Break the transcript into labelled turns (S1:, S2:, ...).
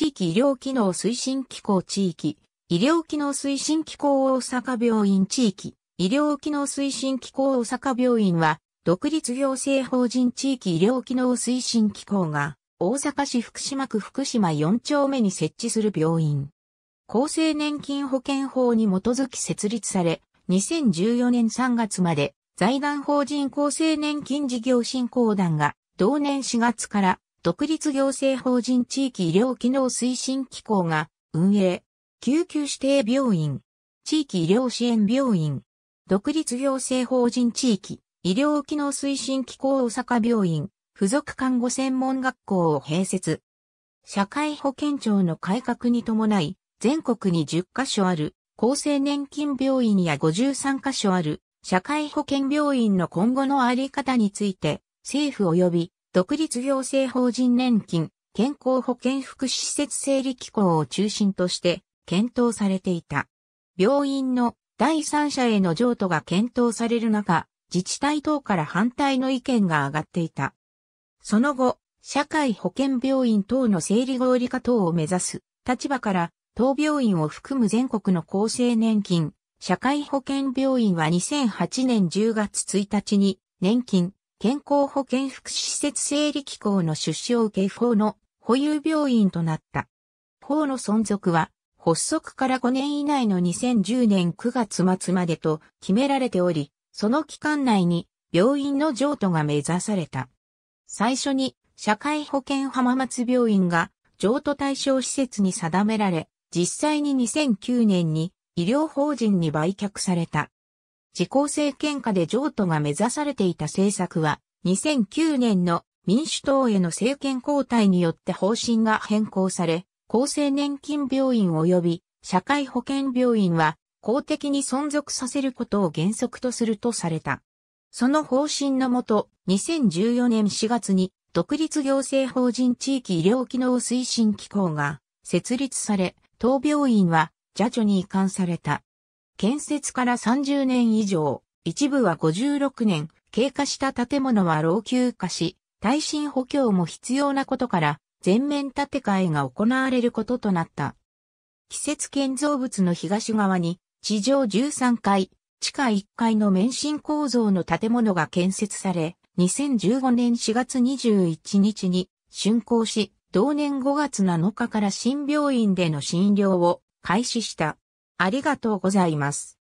S1: 地域医療機能推進機構地域、医療機能推進機構大阪病院地域、医療機能推進機構大阪病院は、独立行政法人地域医療機能推進機構が、大阪市福島区福島4丁目に設置する病院。厚生年金保険法に基づき設立され、2014年3月まで、財団法人厚生年金事業振興団が、同年4月から独立行政法人地域医療機能推進機構が運営、救急指定病院、地域医療支援病院、独立行政法人地域医療機能推進機構大阪病院、付属看護専門学校を併設。社会保険庁の改革に伴い、全国に10カ所ある厚生年金病院や53カ所ある社会保険病院の今後のあり方について、政府及び独立行政法人年金、健康保険福祉施設整理機構を中心として検討されていた。病院の第三者への譲渡が検討される中、自治体等から反対の意見が上がっていた。その後、社会保険病院等の整理合理化等を目指す立場から、当病院を含む全国の厚生年金、社会保険病院は2008年10月1日に年金、健康保健福祉施設整理機構の出資を受け法の保有病院となった。法の存続は、発足から5年以内の2010年9月末までと決められており、その期間内に病院の譲渡が目指された。最初に社会保険浜松病院が譲渡対象施設に定められ、実際に2009年に医療法人に売却された。自公政権下で譲渡が目指されていた政策は、2009年の民主党への政権交代によって方針が変更され、厚生年金病院及び社会保険病院は公的に存続させることを原則とするとされた。その方針のもと、2014年4月に独立行政法人地域医療機能推進機構が設立され、当病院は、ジャに移管された。建設から30年以上、一部は56年、経過した建物は老朽化し、耐震補強も必要なことから、全面建て替えが行われることとなった。季節建造物の東側に、地上13階、地下1階の免震構造の建物が建設され、2015年4月21日に竣工し、同年5月7日から新病院での診療を開始した。ありがとうございます。